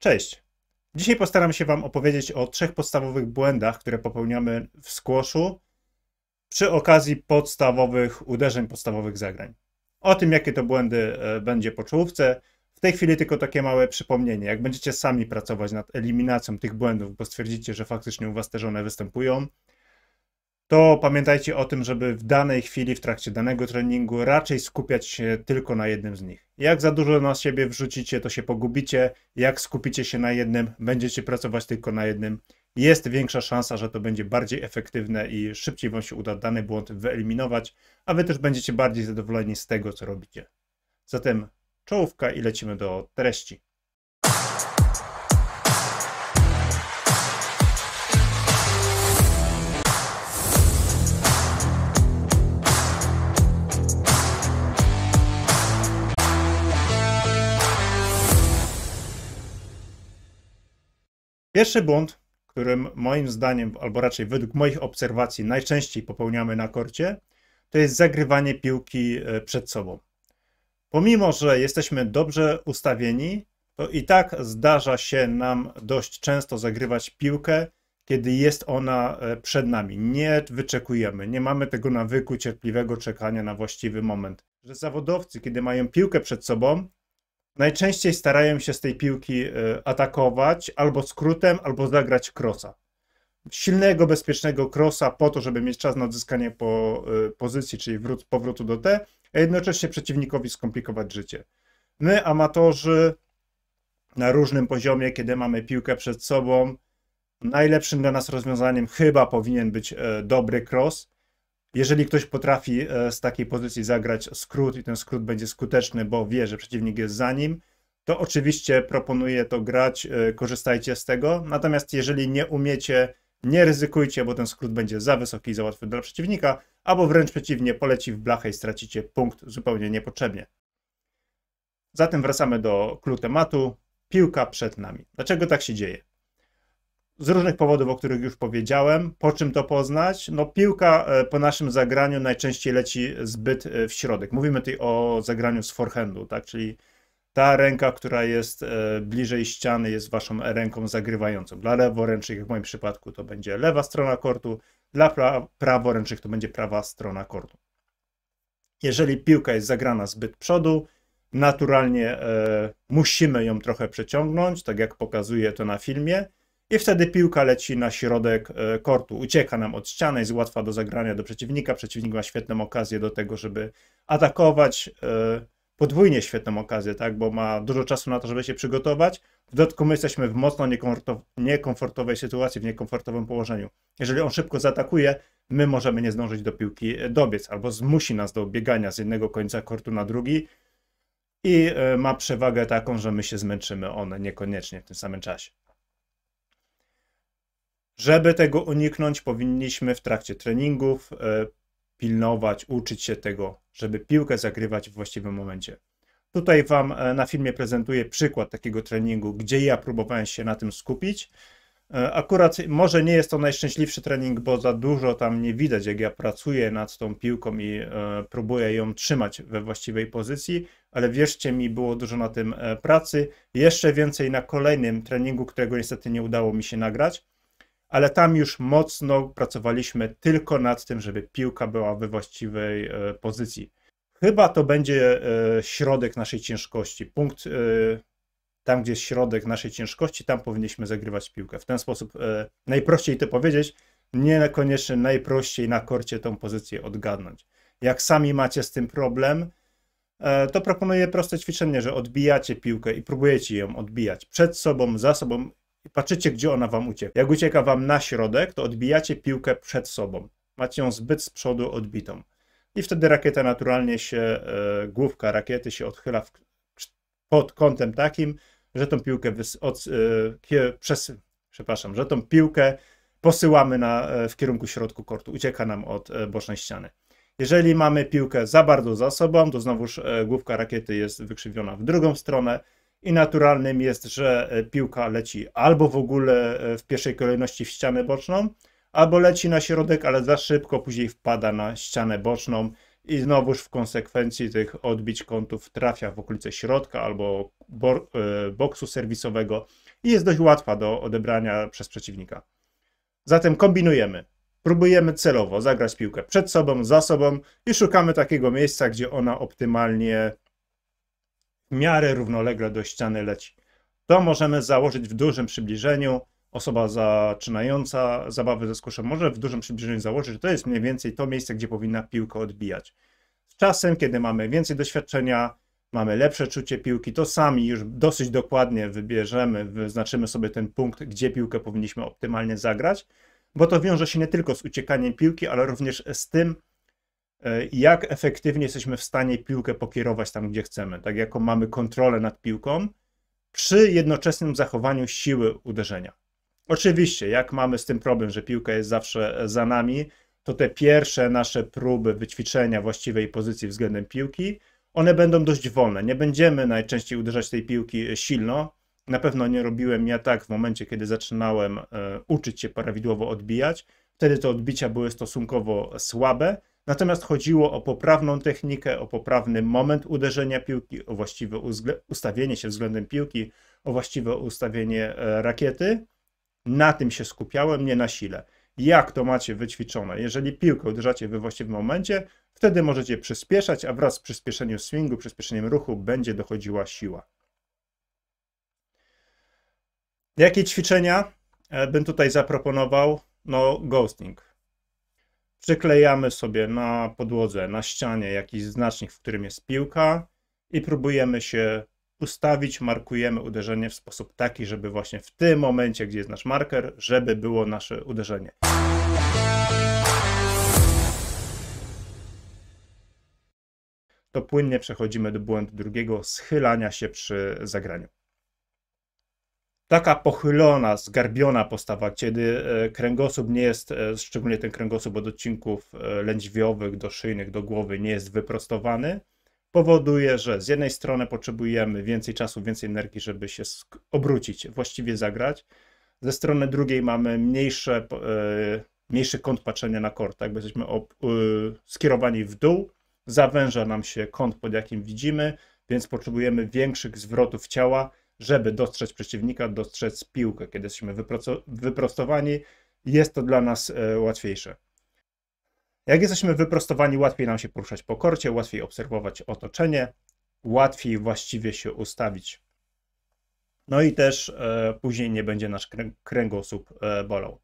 Cześć! Dzisiaj postaram się Wam opowiedzieć o trzech podstawowych błędach, które popełniamy w squashu przy okazji podstawowych uderzeń, podstawowych zagrań. O tym, jakie to błędy e, będzie po czołówce. W tej chwili tylko takie małe przypomnienie. Jak będziecie sami pracować nad eliminacją tych błędów, bo stwierdzicie, że faktycznie u Was te one występują, to pamiętajcie o tym, żeby w danej chwili, w trakcie danego treningu raczej skupiać się tylko na jednym z nich. Jak za dużo na siebie wrzucicie, to się pogubicie. Jak skupicie się na jednym, będziecie pracować tylko na jednym. Jest większa szansa, że to będzie bardziej efektywne i szybciej Wam się uda dany błąd wyeliminować, a Wy też będziecie bardziej zadowoleni z tego, co robicie. Zatem czołówka i lecimy do treści. Pierwszy błąd, którym moim zdaniem, albo raczej według moich obserwacji najczęściej popełniamy na korcie, to jest zagrywanie piłki e, przed sobą. Pomimo, że jesteśmy dobrze ustawieni, to i tak zdarza się nam dość często zagrywać piłkę, kiedy jest ona e, przed nami. Nie wyczekujemy, nie mamy tego nawyku cierpliwego czekania na właściwy moment. Że zawodowcy, kiedy mają piłkę przed sobą, najczęściej starają się z tej piłki e, atakować albo skrótem, albo zagrać krosa. Silnego, bezpiecznego krosa po to, żeby mieć czas na odzyskanie po, e, pozycji, czyli wrót, powrotu do T, a jednocześnie przeciwnikowi skomplikować życie. My, amatorzy, na różnym poziomie, kiedy mamy piłkę przed sobą, najlepszym dla nas rozwiązaniem chyba powinien być e, dobry cross, jeżeli ktoś potrafi e, z takiej pozycji zagrać skrót i ten skrót będzie skuteczny, bo wie, że przeciwnik jest za nim, to oczywiście proponuję to grać, e, korzystajcie z tego. Natomiast jeżeli nie umiecie, nie ryzykujcie, bo ten skrót będzie za wysoki i za łatwy dla przeciwnika, albo wręcz przeciwnie, poleci w blachę i stracicie punkt zupełnie niepotrzebnie. Zatem wracamy do klu tematu. Piłka przed nami. Dlaczego tak się dzieje? z różnych powodów, o których już powiedziałem. Po czym to poznać? No, piłka e, po naszym zagraniu najczęściej leci zbyt e, w środek. Mówimy tutaj o zagraniu z forehandu, tak? Czyli ta ręka, która jest e, bliżej ściany, jest waszą ręką zagrywającą. Dla leworęcznych, w moim przypadku, to będzie lewa strona kortu, dla pra praworęcznych to będzie prawa strona kortu. Jeżeli piłka jest zagrana zbyt przodu, naturalnie e, musimy ją trochę przeciągnąć, tak jak pokazuje to na filmie i wtedy piłka leci na środek e, kortu, ucieka nam od ściany, jest łatwa do zagrania do przeciwnika. Przeciwnik ma świetną okazję do tego, żeby atakować, e, podwójnie świetną okazję, tak, bo ma dużo czasu na to, żeby się przygotować. W dodatku my jesteśmy w mocno niekomfortowej sytuacji, w niekomfortowym położeniu. Jeżeli on szybko zaatakuje, my możemy nie zdążyć do piłki e, dobiec, albo zmusi nas do biegania z jednego końca kortu na drugi i ma przewagę taką, że my się zmęczymy, on niekoniecznie w tym samym czasie. Żeby tego uniknąć, powinniśmy w trakcie treningów e, pilnować, uczyć się tego, żeby piłkę zagrywać w właściwym momencie. Tutaj Wam e, na filmie prezentuję przykład takiego treningu, gdzie ja próbowałem się na tym skupić. E, akurat może nie jest to najszczęśliwszy trening, bo za dużo tam nie widać, jak ja pracuję nad tą piłką i próbuję ją trzymać we właściwej pozycji, ale wierzcie mi, było dużo na tym pracy. Jeszcze więcej na kolejnym treningu, którego niestety nie udało mi się nagrać ale tam już mocno pracowaliśmy tylko nad tym, żeby piłka była we właściwej e, pozycji. Chyba to będzie e, środek naszej ciężkości. Punkt e, tam, gdzie jest środek naszej ciężkości, tam powinniśmy zagrywać piłkę. W ten sposób najprościej to powiedzieć, nie koniecznie najprościej na korcie tą pozycję odgadnąć. Jak sami macie z tym problem, to proponuję proste ćwiczenie, że odbijacie piłkę i próbujecie ją odbijać przed sobą, za sobą i patrzycie, gdzie ona wam ucieka. Jak ucieka wam na środek, to odbijacie piłkę przed sobą. Macie ją zbyt z przodu odbitą. I wtedy rakieta naturalnie się, e, główka rakiety się odchyla w, pod kątem takim, że tą piłkę wys, od, e, przez, przepraszam, że tą piłkę posyłamy na, e, w kierunku środku kortu. Ucieka nam od e, bocznej ściany. Jeżeli mamy piłkę za bardzo za sobą, to znowuż główka rakiety jest wykrzywiona w drugą stronę i naturalnym jest, że e, piłka leci albo w ogóle e, w pierwszej kolejności w ścianę boczną, albo leci na środek, ale za szybko później wpada na ścianę boczną i znowuż w konsekwencji tych odbić kątów trafia w okolice środka albo e, boksu serwisowego i jest dość łatwa do odebrania przez przeciwnika. Zatem kombinujemy. Próbujemy celowo zagrać piłkę przed sobą, za sobą i szukamy takiego miejsca, gdzie ona optymalnie w miarę równolegle do ściany leci. To możemy założyć w dużym przybliżeniu. Osoba zaczynająca zabawy ze skoszem może w dużym przybliżeniu założyć, że to jest mniej więcej to miejsce, gdzie powinna piłkę odbijać. Z czasem, kiedy mamy więcej doświadczenia, mamy lepsze czucie piłki, to sami już dosyć dokładnie wybierzemy, wyznaczymy sobie ten punkt, gdzie piłkę powinniśmy optymalnie zagrać, bo to wiąże się nie tylko z uciekaniem piłki, ale również z tym, E, jak efektywnie jesteśmy w stanie piłkę pokierować tam, gdzie chcemy, tak jaką mamy kontrolę nad piłką, przy jednoczesnym zachowaniu siły uderzenia. Oczywiście, jak mamy z tym problem, że piłka jest zawsze e, za nami, to te pierwsze nasze próby wyćwiczenia właściwej pozycji względem piłki, one będą dość wolne. Nie będziemy najczęściej uderzać tej piłki e, silno. Na pewno nie robiłem ja tak w momencie, kiedy zaczynałem uczyć się prawidłowo odbijać. Wtedy te odbicia były stosunkowo słabe, Natomiast chodziło o poprawną technikę, o poprawny moment uderzenia piłki, o właściwe ustawienie się względem piłki, o właściwe ustawienie e, rakiety. Na tym się skupiałem, nie na sile. Jak to macie wyćwiczone? Jeżeli piłkę uderzacie we właściwym momencie, wtedy możecie przyspieszać, a wraz z przyspieszeniem swingu, przyspieszeniem ruchu będzie dochodziła siła. Jakie ćwiczenia e, bym tutaj zaproponował? No, ghosting przyklejamy sobie na podłodze, na ścianie jakiś znacznik, w którym jest piłka i próbujemy się ustawić, markujemy uderzenie w sposób taki, żeby właśnie w tym momencie, gdzie jest nasz marker, żeby było nasze uderzenie. To płynnie przechodzimy do błędu drugiego, schylania się przy zagraniu taka pochylona, zgarbiona postawa, kiedy e, kręgosłup nie jest, e, szczególnie ten kręgosłup od odcinków e, lędźwiowych do szyjnych, do głowy, nie jest wyprostowany, powoduje, że z jednej strony potrzebujemy więcej czasu, więcej energii, żeby się obrócić, właściwie zagrać, ze strony drugiej mamy mniejsze, mniejszy kąt patrzenia na kort, tak, bo jesteśmy skierowani w dół, zawęża nam się kąt, pod jakim widzimy, więc potrzebujemy większych zwrotów ciała, żeby dostrzec przeciwnika, dostrzec piłkę. Kiedy jesteśmy wyprostowani, jest to dla nas e, łatwiejsze. Jak jesteśmy wyprostowani, łatwiej nam się poruszać po korcie, łatwiej obserwować otoczenie, łatwiej właściwie się ustawić. No i też e, później nie będzie nasz kręgosłup e, bolał.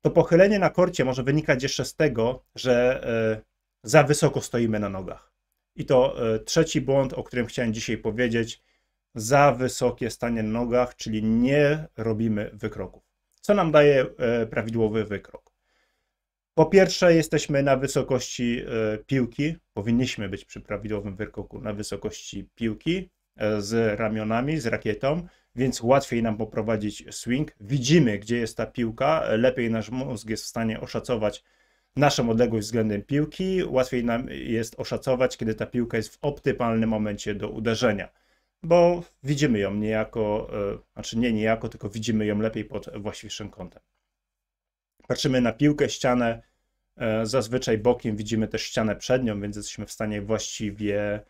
To pochylenie na korcie może wynikać jeszcze z tego, że e, za wysoko stoimy na nogach. I to e, trzeci błąd, o którym chciałem dzisiaj powiedzieć, za wysokie stanie na nogach, czyli nie robimy wykroków. Co nam daje e, prawidłowy wykrok? Po pierwsze, jesteśmy na wysokości e, piłki, powinniśmy być przy prawidłowym wykroku na wysokości piłki e, z ramionami, z rakietą, więc łatwiej nam poprowadzić swing. Widzimy, gdzie jest ta piłka, lepiej nasz mózg jest w stanie oszacować naszą odległość względem piłki, łatwiej nam jest oszacować, kiedy ta piłka jest w optymalnym momencie do uderzenia bo widzimy ją niejako, e, znaczy nie niejako, tylko widzimy ją lepiej pod właściwszym kątem. Patrzymy na piłkę, ścianę, e, zazwyczaj bokiem widzimy też ścianę przednią, więc jesteśmy w stanie właściwie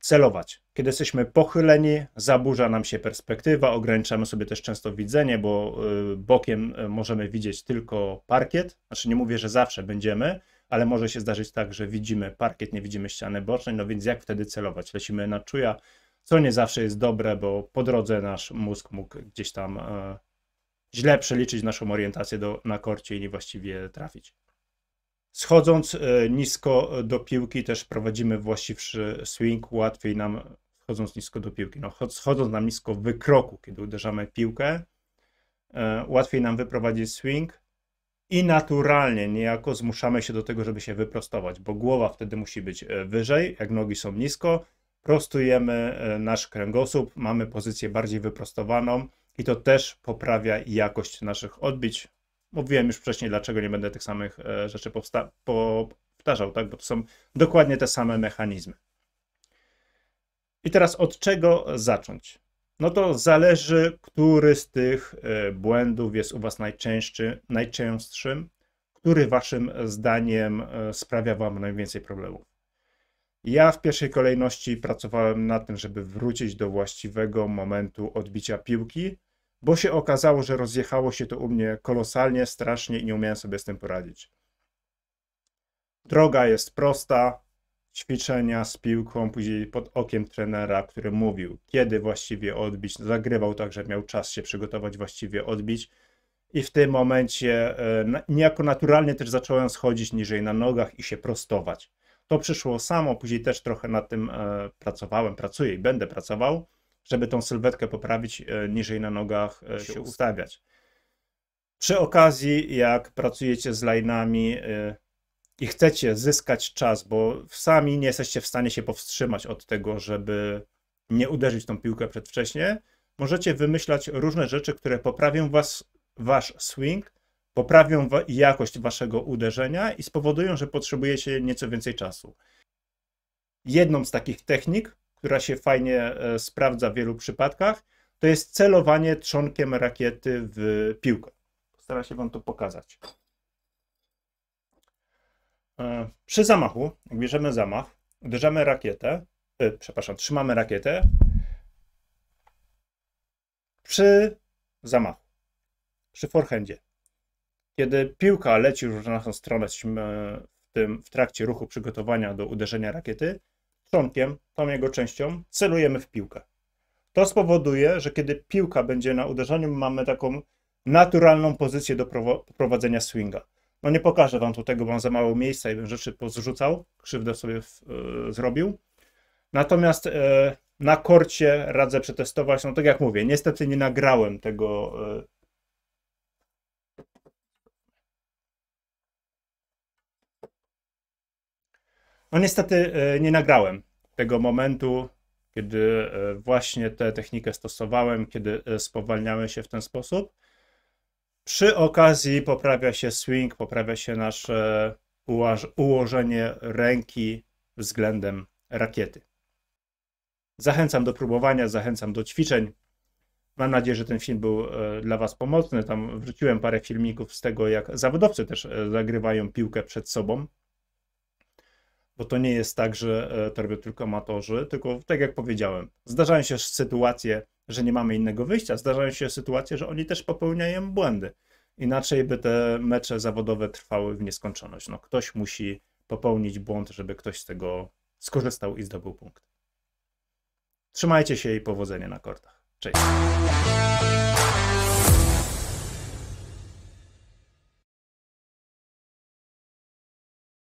celować. Kiedy jesteśmy pochyleni, zaburza nam się perspektywa, ograniczamy sobie też często widzenie, bo e, bokiem możemy widzieć tylko parkiet. Znaczy nie mówię, że zawsze będziemy, ale może się zdarzyć tak, że widzimy parkiet, nie widzimy ściany bocznej, no więc jak wtedy celować? Lecimy na czuja, co nie zawsze jest dobre, bo po drodze nasz mózg mógł gdzieś tam e, źle przeliczyć naszą orientację do, na korcie i niewłaściwie trafić. Schodząc e, nisko do piłki też prowadzimy właściwszy swing, łatwiej nam schodząc nisko do piłki. No, schodząc na nisko wykroku, kiedy uderzamy piłkę, e, łatwiej nam wyprowadzić swing i naturalnie niejako zmuszamy się do tego, żeby się wyprostować, bo głowa wtedy musi być wyżej, jak nogi są nisko, prostujemy e, nasz kręgosłup, mamy pozycję bardziej wyprostowaną i to też poprawia jakość naszych odbić. Mówiłem już wcześniej, dlaczego nie będę tych samych e, rzeczy powtarzał, tak? bo to są dokładnie te same mechanizmy. I teraz od czego zacząć? No to zależy, który z tych e, błędów jest u Was najczęstszy, najczęstszym, który Waszym zdaniem sprawia Wam najwięcej problemów. Ja w pierwszej kolejności pracowałem na tym, żeby wrócić do właściwego momentu odbicia piłki, bo się okazało, że rozjechało się to u mnie kolosalnie, strasznie i nie umiałem sobie z tym poradzić. Droga jest prosta, ćwiczenia z piłką, później pod okiem trenera, który mówił, kiedy właściwie odbić, zagrywał tak, że miał czas się przygotować właściwie odbić. I w tym momencie e, niejako naturalnie też zacząłem schodzić niżej na nogach i się prostować. To przyszło samo, później też trochę nad tym e, pracowałem, pracuję i będę pracował, żeby tą sylwetkę poprawić, e, niżej na nogach e, się ustawiać. Przy okazji, jak pracujecie z line'ami i chcecie zyskać czas, bo sami nie jesteście w stanie się powstrzymać od tego, żeby nie uderzyć tą piłkę przedwcześnie, możecie wymyślać różne rzeczy, które poprawią was, wasz swing poprawią jakość waszego uderzenia i spowodują, że potrzebujecie nieco więcej czasu. Jedną z takich technik, która się fajnie e, sprawdza w wielu przypadkach, to jest celowanie trzonkiem rakiety w piłkę. Postaram się wam to pokazać. E, przy zamachu, jak bierzemy zamach, uderzamy rakietę, e, przepraszam, trzymamy rakietę przy zamachu, przy forehandzie. Kiedy piłka leci już na naszą stronę, jesteśmy e, w, tym, w trakcie ruchu przygotowania do uderzenia rakiety, trzonkiem, tą jego częścią, celujemy w piłkę. To spowoduje, że kiedy piłka będzie na uderzeniu, mamy taką naturalną pozycję do prowadzenia swinga. No nie pokażę wam tu tego, bo mam za mało miejsca i bym rzeczy pozrzucał, krzywdę sobie w, e, zrobił. Natomiast e, na korcie radzę przetestować, no tak jak mówię, niestety nie nagrałem tego No niestety e, nie nagrałem tego momentu, kiedy e, właśnie tę technikę stosowałem, kiedy e, spowalniałem się w ten sposób. Przy okazji poprawia się swing, poprawia się nasze ułożenie ręki względem rakiety. Zachęcam do próbowania, zachęcam do ćwiczeń. Mam nadzieję, że ten film był dla Was pomocny. Tam wrzuciłem parę filmików z tego, jak zawodowcy też zagrywają piłkę przed sobą bo to nie jest tak, że e, to robią tylko amatorzy, tylko tak jak powiedziałem, zdarzają się sytuacje, że nie mamy innego wyjścia, zdarzają się sytuacje, że oni też popełniają błędy. Inaczej by te mecze zawodowe trwały w nieskończoność. No, ktoś musi popełnić błąd, żeby ktoś z tego skorzystał i zdobył punkt. Trzymajcie się i powodzenia na kortach. Cześć.